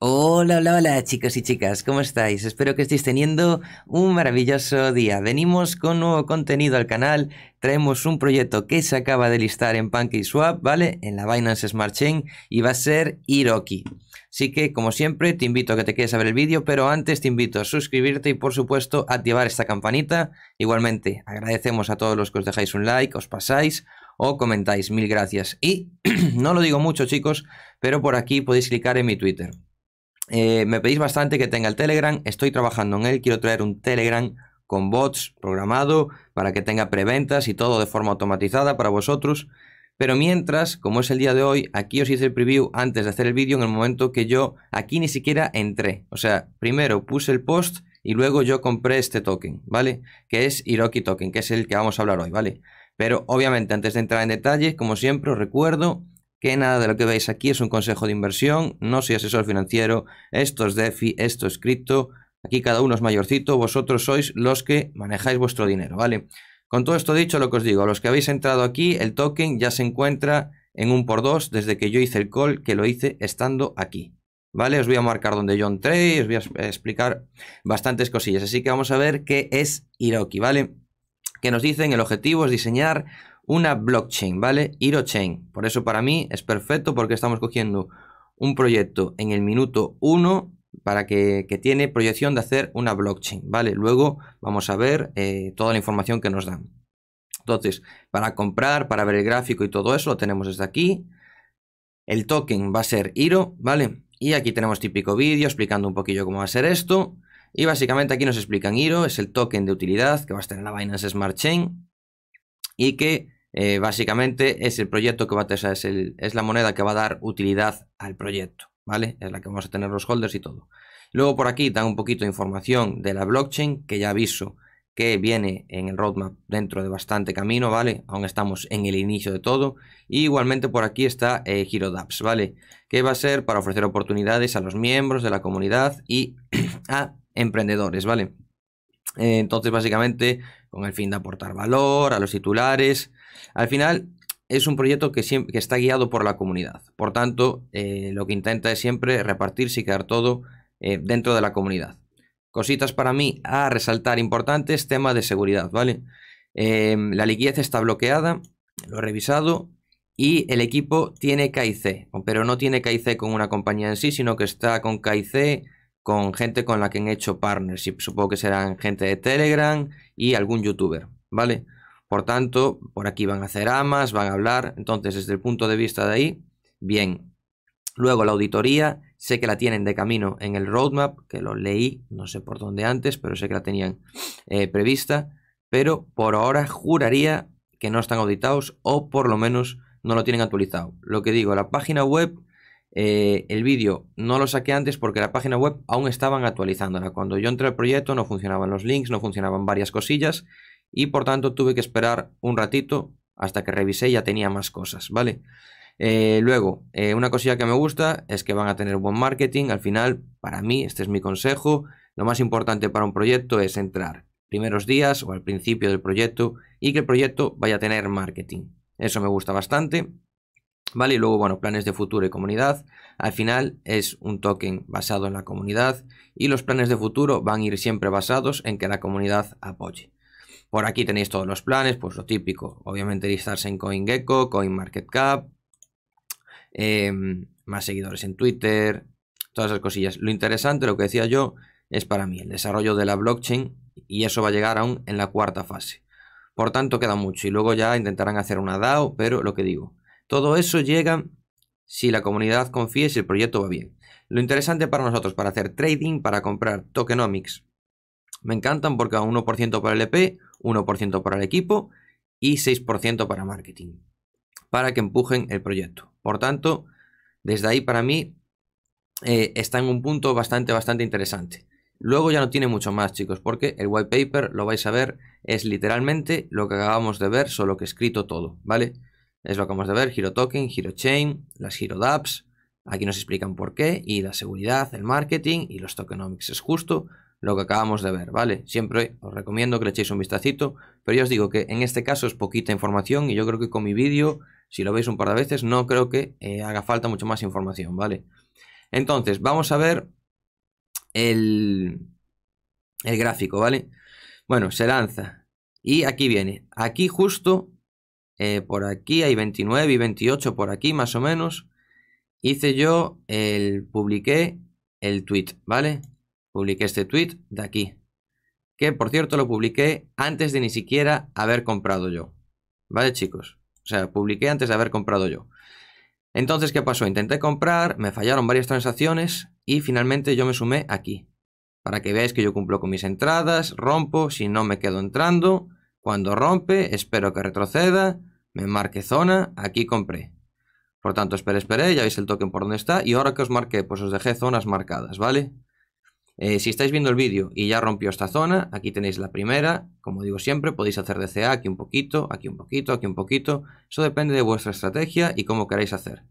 Hola, hola, hola chicos y chicas, ¿cómo estáis? Espero que estéis teniendo un maravilloso día. Venimos con nuevo contenido al canal, traemos un proyecto que se acaba de listar en PancakeSwap, ¿vale? En la Binance Smart Chain y va a ser Iroki. Así que, como siempre, te invito a que te quedes a ver el vídeo, pero antes te invito a suscribirte y, por supuesto, activar esta campanita. Igualmente, agradecemos a todos los que os dejáis un like, os pasáis o comentáis. Mil gracias. Y no lo digo mucho, chicos, pero por aquí podéis clicar en mi Twitter eh, me pedís bastante que tenga el Telegram, estoy trabajando en él, quiero traer un Telegram con bots programado para que tenga preventas y todo de forma automatizada para vosotros. Pero mientras, como es el día de hoy, aquí os hice el preview antes de hacer el vídeo en el momento que yo aquí ni siquiera entré. O sea, primero puse el post y luego yo compré este token, ¿vale? Que es Hiroki Token, que es el que vamos a hablar hoy, ¿vale? Pero obviamente antes de entrar en detalle, como siempre os recuerdo que nada de lo que veis aquí es un consejo de inversión, no soy asesor financiero, esto es DeFi, esto es cripto, aquí cada uno es mayorcito, vosotros sois los que manejáis vuestro dinero, ¿vale? Con todo esto dicho, lo que os digo, A los que habéis entrado aquí, el token ya se encuentra en un por dos desde que yo hice el call, que lo hice estando aquí. ¿Vale? Os voy a marcar donde yo entré y os voy a explicar bastantes cosillas. Así que vamos a ver qué es Iroki, ¿vale? Que nos dicen el objetivo es diseñar una blockchain, ¿vale? chain Por eso para mí es perfecto porque estamos cogiendo un proyecto en el minuto 1 para que, tiene proyección de hacer una blockchain, ¿vale? Luego vamos a ver eh, toda la información que nos dan. Entonces, para comprar, para ver el gráfico y todo eso, lo tenemos desde aquí. El token va a ser Iro, ¿vale? Y aquí tenemos típico vídeo explicando un poquillo cómo va a ser esto. Y básicamente aquí nos explican Iro, es el token de utilidad que va a estar en la Binance Smart Chain y que eh, básicamente es el proyecto que va a tener es, la moneda que va a dar utilidad al proyecto, ¿vale? Es la que vamos a tener los holders y todo. Luego por aquí dan un poquito de información de la blockchain, que ya aviso que viene en el roadmap dentro de bastante camino, ¿vale? Aún estamos en el inicio de todo. Y igualmente por aquí está eh, HeroDApps, ¿vale? Que va a ser para ofrecer oportunidades a los miembros de la comunidad y a emprendedores, ¿vale? Eh, entonces, básicamente, con el fin de aportar valor a los titulares, al final, es un proyecto que, está guiado por la comunidad. Por tanto, eh, lo que intenta es siempre repartirse y quedar todo eh, dentro de la comunidad. Cositas para mí a resaltar importantes, tema de seguridad, ¿vale? Em, la liquidez está bloqueada, lo he revisado, y el equipo tiene KIC, pero no tiene KIC con una compañía en sí, sino que está con KIC con gente con la que han hecho partnership. Supongo que serán gente de Telegram y algún youtuber, ¿vale? Por tanto, por aquí van a hacer amas, van a hablar. Entonces, desde el punto de vista de ahí, bien. Luego la auditoría, sé que la tienen de camino en el roadmap, que lo leí, no sé por dónde antes, pero sé que la tenían eh, prevista. Pero por ahora juraría que no están auditados o por lo menos no lo tienen actualizado. Lo que digo, la página web, eh, el vídeo no lo saqué antes porque la página web aún estaban actualizándola. Cuando yo entré al proyecto no funcionaban los links, no funcionaban varias cosillas y por tanto tuve que esperar un ratito hasta que revisé y ya tenía más cosas, ¿vale? Eh, luego, eh, una cosilla que me gusta es que van a tener buen marketing. Al final, para mí, este es mi consejo, lo más importante para un proyecto es entrar primeros días o al principio del proyecto y que el proyecto vaya a tener marketing. Eso me gusta bastante. Vale, y luego, bueno, planes de futuro y comunidad. Al final es un token basado en la comunidad y los planes de futuro van a ir siempre basados en que la comunidad apoye. Por aquí tenéis todos los planes, pues lo típico. Obviamente listarse en CoinGecko, CoinMarketCap, em, más seguidores en Twitter, todas esas cosillas. Lo interesante, lo que decía yo, es para mí el desarrollo de la blockchain y eso va a llegar aún en la cuarta fase. Por tanto, queda mucho y luego ya intentarán hacer una DAO, pero lo que digo, todo eso llega si la comunidad confía y si el proyecto va bien. Lo interesante para nosotros, para hacer trading, para comprar tokenomics, me encantan porque a 1% para el EP, 1% para el equipo y 6% para marketing, para que empujen el proyecto. Por tanto, desde ahí para mí eh, está en un punto bastante, bastante interesante. Luego ya no tiene mucho más, chicos, porque el white paper, lo vais a ver, es literalmente lo que acabamos de ver, solo que escrito todo, ¿vale? Es lo que acabamos de ver, Hero Token, Chain, las Hero DApps, aquí nos explican por qué, y la seguridad, el marketing y los tokenomics, es justo lo que acabamos de ver, ¿vale? Siempre os recomiendo que le echéis un vistacito, pero ya os digo que en este caso es poquita información y yo creo que con mi vídeo, si lo veis un par de veces, no creo que eh, haga falta mucho más información, ¿vale? Entonces, vamos a ver el, el gráfico, ¿vale? Bueno, se lanza y aquí viene, aquí justo, eh, por aquí hay 29 y 28 por aquí más o menos, hice yo el, publiqué el tweet, ¿vale? publiqué este tweet de aquí, que por cierto lo publiqué antes de ni siquiera haber comprado yo. ¿Vale, chicos? O sea, publiqué antes de haber comprado yo. Entonces, ¿qué pasó? Intenté comprar, me fallaron varias transacciones y finalmente yo me sumé aquí. Para que veáis que yo cumplo con mis entradas, rompo, si no me quedo entrando. Cuando rompe, espero que retroceda, me marque zona, aquí compré. Por tanto, esperé, esperé, ya veis el token por dónde está y ahora que os marqué, pues os dejé zonas marcadas, ¿vale? Eh, si estáis viendo el vídeo y ya rompió esta zona, aquí tenéis la primera, como digo siempre, podéis hacer de DCA aquí un poquito, aquí un poquito, aquí un poquito, eso depende de vuestra estrategia y cómo queráis hacer.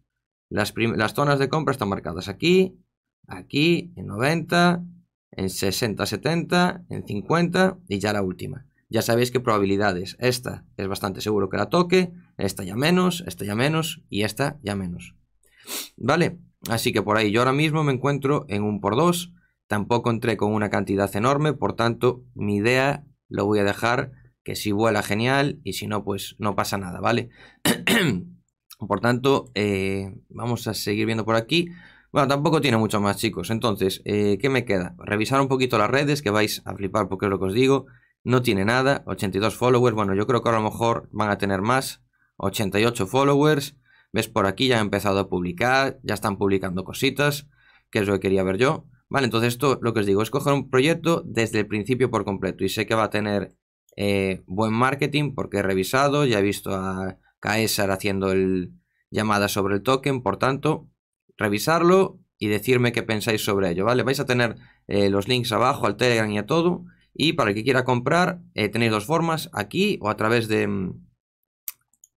Las, zonas de compra están marcadas aquí, aquí, en 90, en 60, 70, en 50 y ya la última. Ya sabéis qué probabilidades, esta es bastante seguro que la toque, esta ya menos, esta ya menos y esta ya menos. Vale, así que por ahí yo ahora mismo me encuentro en un por 2 Tampoco entré con una cantidad enorme, por tanto, mi idea lo voy a dejar que si vuela genial y si no, pues no pasa nada, ¿vale? por tanto, eh, vamos a seguir viendo por aquí. Bueno, tampoco tiene mucho más, chicos. Entonces, eh, ¿qué me queda? Revisar un poquito las redes, que vais a flipar porque es lo que os digo. No tiene nada, 82 followers. Bueno, yo creo que a lo mejor van a tener más. 88 followers. Ves por aquí, ya ha empezado a publicar, ya están publicando cositas, que es lo que quería ver yo. Vale, entonces esto lo que os digo es coger un proyecto desde el principio por completo y sé que va a tener eh, buen marketing porque he revisado, ya he visto a Caesar haciendo el, llamadas sobre el token, por tanto, revisarlo y decirme qué pensáis sobre ello, ¿vale? Vais a tener eh, los links abajo al Telegram y a todo y para el que quiera comprar eh, tenéis dos formas, aquí o a través de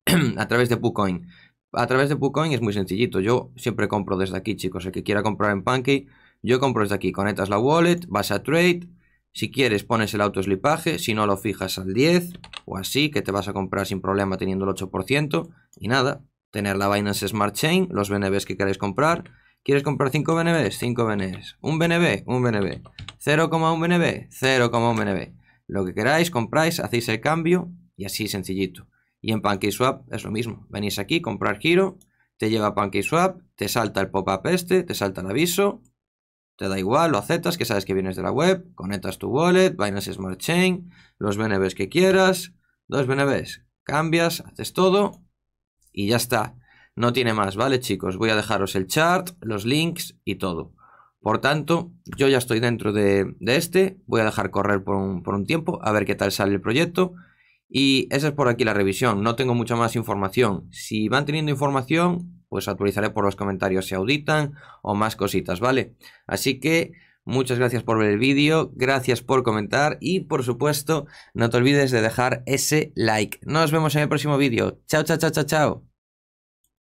a través de Pucoin. A través de Pucoin es muy sencillito, yo siempre compro desde aquí, chicos, el que quiera comprar en Pancake yo compro desde aquí, conectas la wallet, vas a trade, si quieres pones el autoslipaje, si no lo fijas al 10 o así, que te vas a comprar sin problema teniendo el 8% y nada, tener la Binance Smart Chain, los BNBs que queréis comprar. ¿Quieres comprar 5 BNBs? 5 BNBs. Un BNB, un BNB. 0,1 BNB, 0,1 BNB. Lo que queráis, compráis, hacéis el cambio y así sencillito. Y en PancakeSwap es lo mismo. Venís aquí, comprar giro, te lleva a PancakeSwap, te salta el pop-up este, te salta el aviso te da igual, lo aceptas, que sabes que vienes de la web, conectas tu wallet, Binance Smart Chain, los BNBs que quieras, dos BNBs, cambias, haces todo y ya está. No tiene más, ¿vale chicos? Voy a dejaros el chart, los links y todo. Por tanto, yo ya estoy dentro de, este, voy a dejar correr por un, por un tiempo, a ver qué tal sale el proyecto. Y esa es por aquí la revisión, no tengo mucha más información. Si van teniendo información, pues actualizaré por los comentarios si auditan o más cositas, ¿vale? Así que Muchas gracias por ver el vídeo, gracias por comentar y por supuesto no te olvides de dejar ese like. Nos vemos en el próximo vídeo. Chao, chao, chao, chao, chao.